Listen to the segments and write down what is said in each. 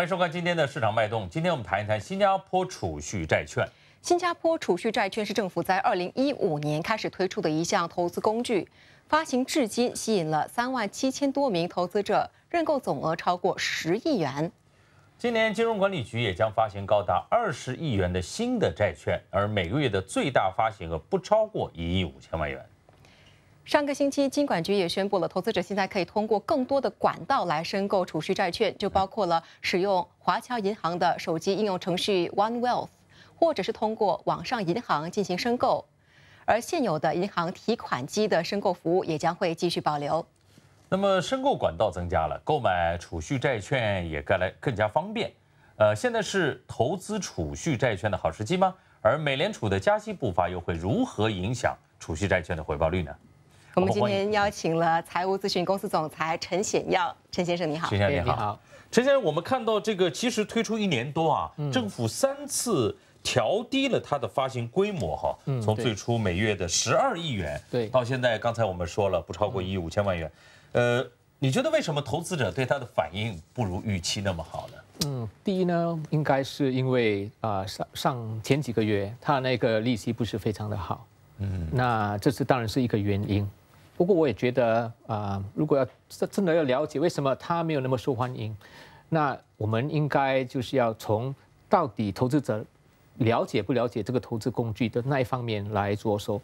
欢迎收看今天的市场脉动。今天我们谈一谈新加坡储蓄债券。新加坡储蓄债券是政府在二零一五年开始推出的一项投资工具，发行至今吸引了三万七千多名投资者，认购总额超过十亿元。今年金融管理局也将发行高达二十亿元的新的债券，而每个月的最大发行额不超过一亿五千万元。上个星期，金管局也宣布了，投资者现在可以通过更多的管道来申购储蓄债券，就包括了使用华侨银行的手机应用程序 One Wealth，或者是通过网上银行进行申购，而现有的银行提款机的申购服务也将会继续保留。那么申购管道增加了，购买储蓄债券也该来更加方便。呃，现在是投资储蓄债券的好时机吗？而美联储的加息步伐又会如何影响储蓄债券的回报率呢？我们今天邀请了财务咨询公司总裁陈显耀，陈先生你好，陈先生你好。陈先生，我们看到这个其实推出一年多啊，政府三次调低了它的发行规模哈，从最初每月的十二亿元，对，到现在刚才我们说了不超过一亿五千万元，呃，你觉得为什么投资者对它的反应不如预期那么好呢？嗯，第一呢，应该是因为啊上上前几个月它那个利息不是非常的好，嗯，那这次当然是一个原因。不过我也觉得，啊，如果要真真的要了解为什么它没有那么受欢迎，那我们应该就是要从到底投资者了解不了解这个投资工具的那一方面来着手。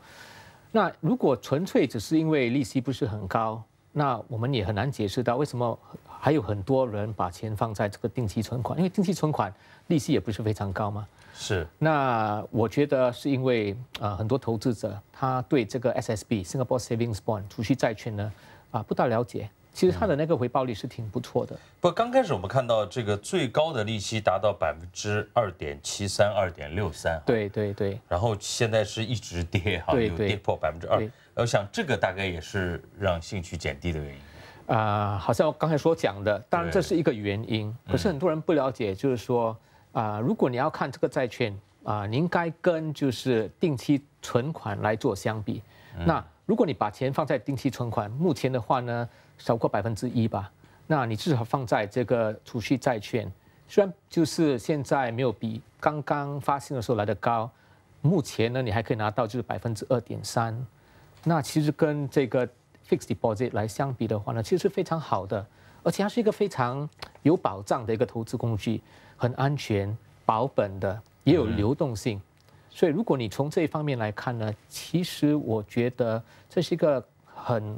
那如果纯粹只是因为利息不是很高。那我们也很难解释到为什么还有很多人把钱放在这个定期存款，因为定期存款利息也不是非常高嘛。是。那我觉得是因为啊，很多投资者他对这个 SSB Singapore Savings Bond 储蓄债券呢啊不大了解，其实它的那个回报率是挺不错的。不，刚开始我们看到这个最高的利息达到百分之二点七三、二点六三。对对对。然后现在是一直跌哈，有跌破百分之二。我想，这个大概也是让兴趣减低的原因。啊，好像我刚才所讲的，当然这是一个原因。可是很多人不了解，就是说，啊，如果你要看这个债券，啊，你应该跟就是定期存款来做相比。那如果你把钱放在定期存款，目前的话呢，少过百分之一吧。那你至少放在这个储蓄债券，虽然就是现在没有比刚刚发行的时候来的高，目前呢，你还可以拿到就是百分之二点三。那其实跟这个 fixed deposit 来相比的话呢，其实是非常好的，而且它是一个非常 有保障的一个投资工具，很安全、保本的，也有流动性。所以如果你从这一方面来看呢，其实我觉得这是一个很。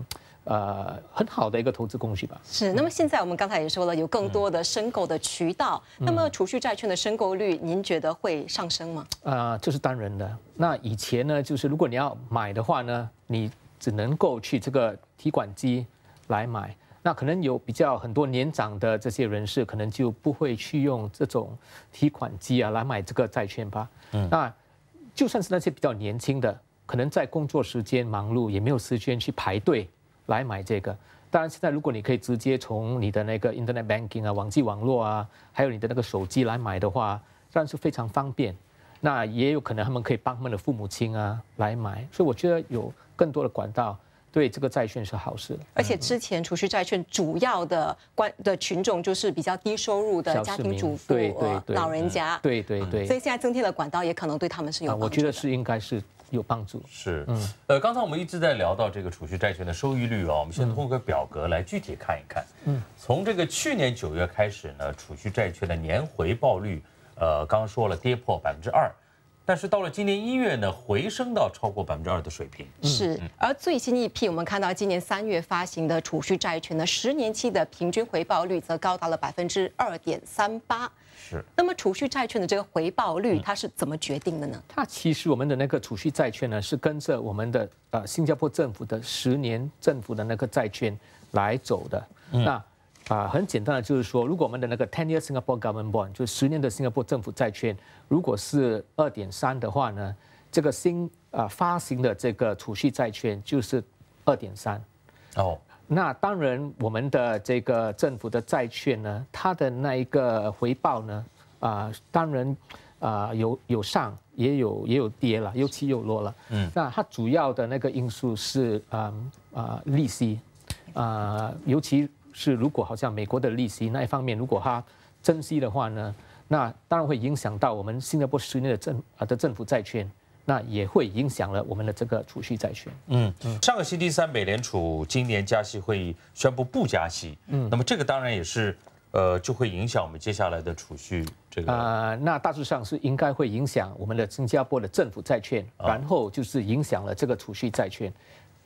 呃，很好的一个投资工具吧。是，那么现在我们刚才也说了，有更多的申购的渠道，那么储蓄债券的申购率，您觉得会上升吗？呃，这是当然的。那以前呢，就是如果你要买的话呢，你只能够去这个提款机来买。那可能有比较很多年长的这些人士，可能就不会去用这种提款机啊来买这个债券吧。嗯，那就算是那些比较年轻的，可能在工作时间忙碌，也没有时间去排队。来买这个，当然现在如果你可以直接从你的那个 internet banking 啊、网际网络啊，还有你的那个手机来买的话，当然是非常方便。那也有可能他们可以帮他们的父母亲啊来买，所以我觉得有更多的管道对这个债券是好事。而且之前储蓄债券主要的关的群众就是比较低收入的家庭主妇、老人家，对对对。所以现在增添了管道，也可能对他们是有。我觉得是应该是。有帮助是，呃，刚才我们一直在聊到这个储蓄债券的收益率啊，我们先通过表格来具体看一看。嗯，从这个去年九月开始呢，储蓄债券的年回报率，呃，刚说了跌破百分之二。但是到了今年一月呢，回升到超过百分之二的水平。是，而最新一批我们看到今年三月发行的储蓄债券呢，十年期的平均回报率则高达了百分之二点三八。是。那么储蓄债券的这个回报率它是怎么决定的呢？它其实我们的那个储蓄债券呢，是跟着我们的呃新加坡政府的十年政府的那个债券来走的。那。啊，很简单的，就是说，如果我们的那个 ten-year Singapore government bond 就十年的新加坡政府债券，如果是二点三的话呢，这个新啊发行的这个储蓄债券就是二点三。哦，那当然我们的这个政府的债券呢，它的那一个回报呢，啊，当然啊有有上也有也有跌了，有起有落了。嗯。那它主要的那个因素是啊啊利息，啊尤其。是，如果好像美国的利息那一方面，如果他增息的话呢，那当然会影响到我们新加坡十年的政啊的政府债券，那也会影响了我们的这个储蓄债券。嗯，上个星期三，美联储今年加息会议宣布不加息。嗯，那么这个当然也是，呃，就会影响我们接下来的储蓄这个。啊，那大致上是应该会影响我们的新加坡的政府债券，然后就是影响了这个储蓄债券。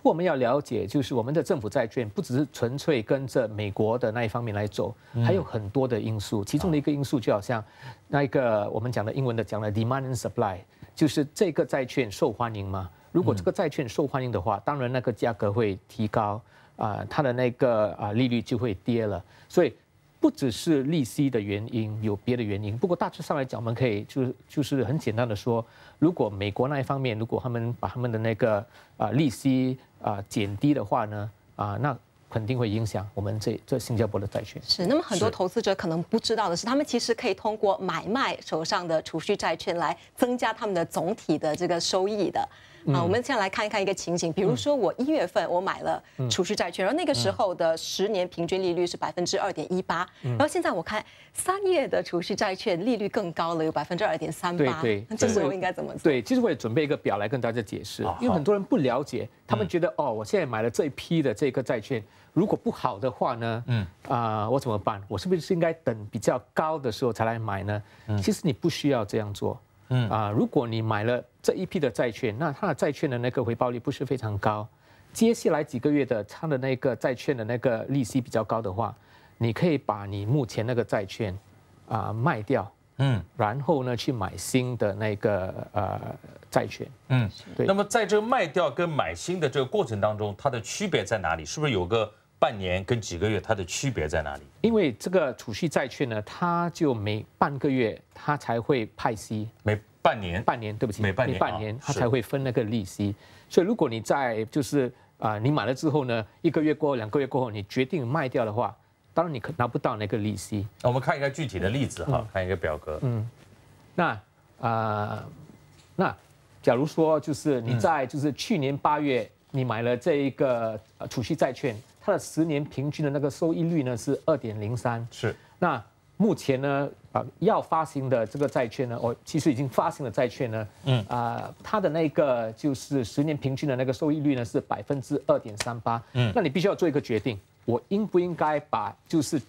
不过我们要了解，就是我们的政府债券不只是纯粹跟着美国的那一方面来走，还有很多的因素。其中的一个因素，就好像那一个我们讲的英文的，讲了 demand and supply，就是这个债券受欢迎吗？如果这个债券受欢迎的话，当然那个价格会提高，啊，它的那个啊利率就会跌了。所以。不只是利息的原因，有别的原因。不过大致上来讲，我们可以就是就是很简单的说，如果美国那一方面，如果他们把他们的那个啊利息啊减低的话呢，啊那肯定会影响我们这这新加坡的债券。是，那么很多投资者可能不知道的是，他们其实可以通过买卖手上的储蓄债券来增加他们的总体的这个收益的。啊，我们先来看一看一个情景，比如说我一月份我买了储蓄债券，然后那个时候的十年平均利率是百分之二点一八，然后现在我看三月的储蓄债券利率更高了，有百分之二点三八，对对，那这时候应该怎么做？对，其实我也准备一个表来跟大家解释，因为很多人不了解，他们觉得哦，我现在买了这一批的这个债券，如果不好的话呢，嗯啊，我怎么办？我是不是应该等比较高的时候才来买呢？其实你不需要这样做。嗯啊，如果你买了这一批的债券，那它的债券的那个回报率不是非常高。接下来几个月的它的那个债券的那个利息比较高的话，你可以把你目前那个债券啊卖掉，嗯，然后呢去买新的那个呃债券，嗯，对。那么在这个卖掉跟买新的这个过程当中，它的区别在哪里？是不是有个？半年跟几个月，它的区别在哪里？因为这个储蓄债券呢，它就每半个月它才会派息，每半年，半年，对不起，每半年，半年它才会分那个利息。所以如果你在就是啊，你买了之后呢，一个月过两个月过后，你决定卖掉的话，当然你拿不到那个利息。我们看一下具体的例子哈，看一个表格。嗯，那啊，那假如说就是你在就是去年八月你买了这一个储蓄债券。它的十年平均的那个收益率呢是二点零三，是。那目前呢，啊，要发行的这个债券呢，我其实已经发行的债券呢，嗯，啊，它的那个就是十年平均的那个收益率呢是百分之二点三八，嗯。那你必须要做一个决定，我应不应该把就是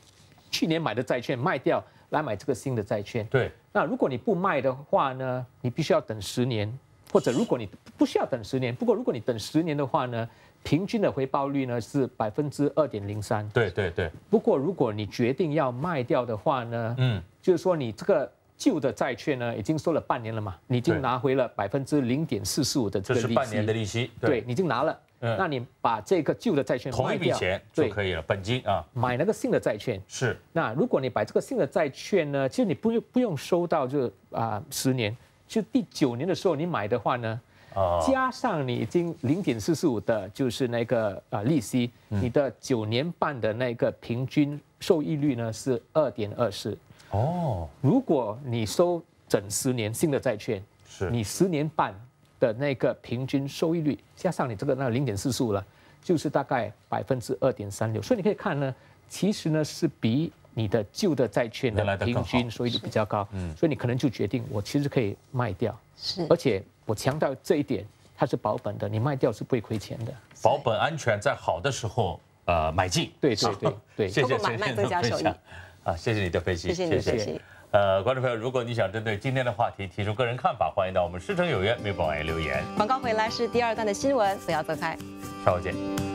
去年买的债券卖掉来买这个新的债券？对。那如果你不卖的话呢，你必须要等十年，或者如果你不需要等十年，不过如果你等十年的话呢？平均的回报率呢是百分之二点零三。对对对。不过如果你决定要卖掉的话呢，嗯，就是说你这个旧的债券呢，已经收了半年了嘛，已经拿回了百分之零点四四五的这个利息。这是半年的利息，对，已经拿了。那你把这个旧的债券卖掉，同一笔钱就可以了，本金啊。买那个新的债券。是。那如果你把这个新的债券呢，其实你不用不用收到，就啊，十年，就第九年的时候你买的话呢？加上你已经零点四四五的，就是那个啊利息，你的九年半的那个平均收益率呢是二点二四。哦，如果你收整十年新的债券，是你十年半的那个平均收益率加上你这个那零点四四五了，就是大概百分之二点三六。所以你可以看呢，其实呢是比你的旧的债券的平均收益率比较高，嗯，所以你可能就决定我其实可以卖掉，是，而且。我强调这一点，它是保本的，你卖掉是不会亏钱的。保本安全，在好的时候，呃，买进。对对对，谢谢谢先生分享。啊，谢谢你的分析，谢谢你的学习。呃，观众朋友，如果你想针对今天的话题提出个人看法，欢迎到我们《师承有约》微博网页留言。广告回来是第二段的新闻，不要走开，稍后见。